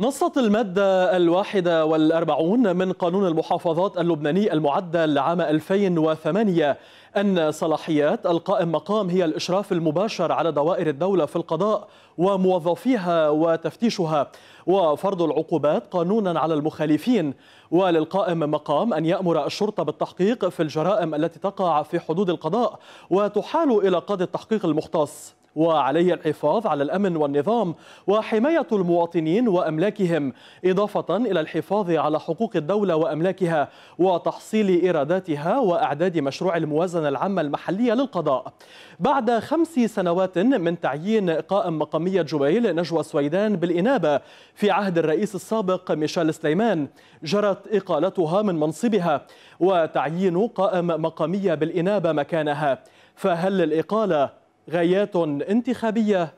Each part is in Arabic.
نصت المادة الواحدة والأربعون من قانون المحافظات اللبناني المعدل عام 2008 أن صلاحيات القائم مقام هي الإشراف المباشر على دوائر الدولة في القضاء وموظفيها وتفتيشها وفرض العقوبات قانونا على المخالفين وللقائم مقام أن يأمر الشرطة بالتحقيق في الجرائم التي تقع في حدود القضاء وتحال إلى قاضي التحقيق المختص وعليه الحفاظ على الأمن والنظام وحماية المواطنين وأملاكهم إضافة إلى الحفاظ على حقوق الدولة وأملاكها وتحصيل إيراداتها وأعداد مشروع الموازنة العامة المحلية للقضاء بعد خمس سنوات من تعيين قائم مقامية جبيل نجوى سويدان بالإنابة في عهد الرئيس السابق ميشيل سليمان جرت إقالتها من منصبها وتعيين قائم مقامية بالإنابة مكانها فهل الإقالة غايات انتخابيه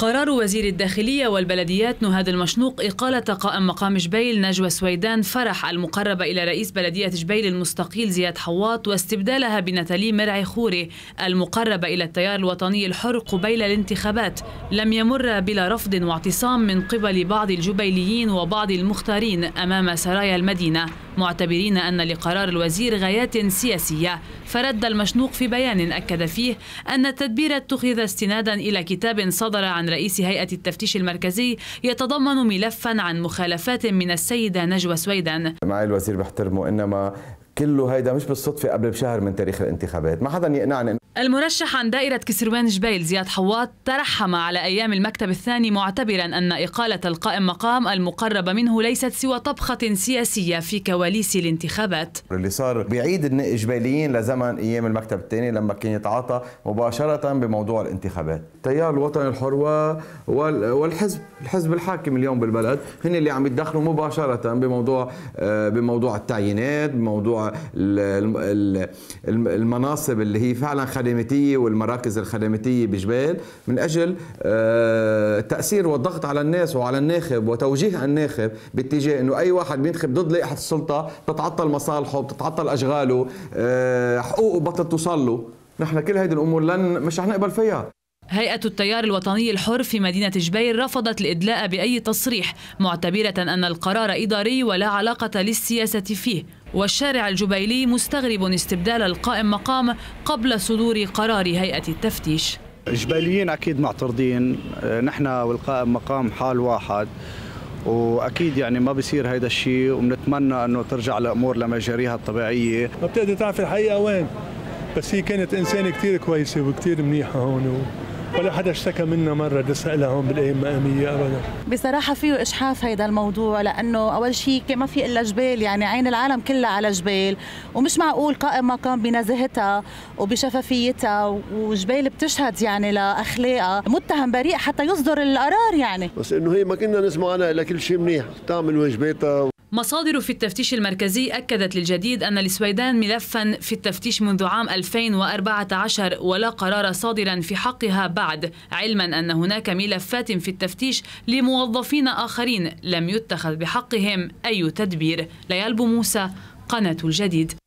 قرار وزير الداخلية والبلديات نهاد المشنوق إقالة قائم مقام جبيل نجوى سويدان فرح المقربة إلى رئيس بلدية جبيل المستقيل زياد حواط واستبدالها بنتالي مرعي خوري المقربة إلى التيار الوطني الحر قبيل الانتخابات لم يمر بلا رفض واعتصام من قبل بعض الجبيليين وبعض المختارين أمام سرايا المدينة معتبرين أن لقرار الوزير غايات سياسية فرد المشنوق في بيان أكد فيه أن التدبير اتخذ استنادا إلى كتاب صدر عن رئيس هيئة التفتيش المركزي يتضمن ملفا عن مخالفات من السيدة نجوى سويدا معالي الوزير بحترمه إنما كله هيدا مش بالصدفة قبل بشهر من تاريخ الانتخابات ما حدا يقنعني المرشح عن دائرة كسروان جبيل زياد حواط ترحم على أيام المكتب الثاني معتبرا أن إقالة القائم مقام المقرب منه ليست سوى طبخة سياسية في كواليس الانتخابات اللي صار بعيد الجبيليين لزمن أيام المكتب الثاني لما كان يتعاطى مباشرة بموضوع الانتخابات تيار الوطن الحر والحزب الحزب الحاكم اليوم بالبلد هن اللي عم يتدخلوا مباشرة بموضوع آه، بموضوع التعيينات بموضوع المناصب اللي هي فعلا الخدماتية والمراكز الخدماتية بجبال من أجل التأثير آه، والضغط على الناس وعلى الناخب وتوجيه الناخب باتجاه أنه أي واحد بينتخب ضد لائحة السلطة تتعطل مصالحه بتتعطل أشغاله آه، حقوقه بطل توصل له نحن كل هذه الأمور لن مش رح نقبل فيها هيئة التيار الوطني الحر في مدينة جبيل رفضت الإدلاء بأي تصريح معتبرة أن القرار إداري ولا علاقة للسياسة فيه والشارع الجبيلي مستغرب استبدال القائم مقام قبل صدور قرار هيئة التفتيش الجبيليين أكيد معترضين آه، نحن والقائم مقام حال واحد واكيد يعني ما بصير هيدا الشيء وبنتمنى انه ترجع الامور لمجاريها الطبيعيه ما بتقدر تعرف الحقيقه وين بس هي كانت انسانه كثير كويسه وكثير منيحه هون و... ولا حدا اشتكى منا مره دسق لهم بالائمه اميه ابدا بصراحه فيه اشحاف هيدا الموضوع لانه اول شيء ما في الا جبال يعني عين العالم كلها على جبال ومش معقول قائم مقام بنزاهتها وبشفافيتها وجبال بتشهد يعني لاخلاقها متهم بريء حتى يصدر القرار يعني بس انه هي ما كنا نسمع عنها الا كل شيء منيح تعمل واجباتها مصادر في التفتيش المركزي أكدت للجديد أن لسويدان ملفا في التفتيش منذ عام 2014 ولا قرار صادرا في حقها بعد علما أن هناك ملفات في التفتيش لموظفين آخرين لم يتخذ بحقهم أي تدبير ليال موسى قناة الجديد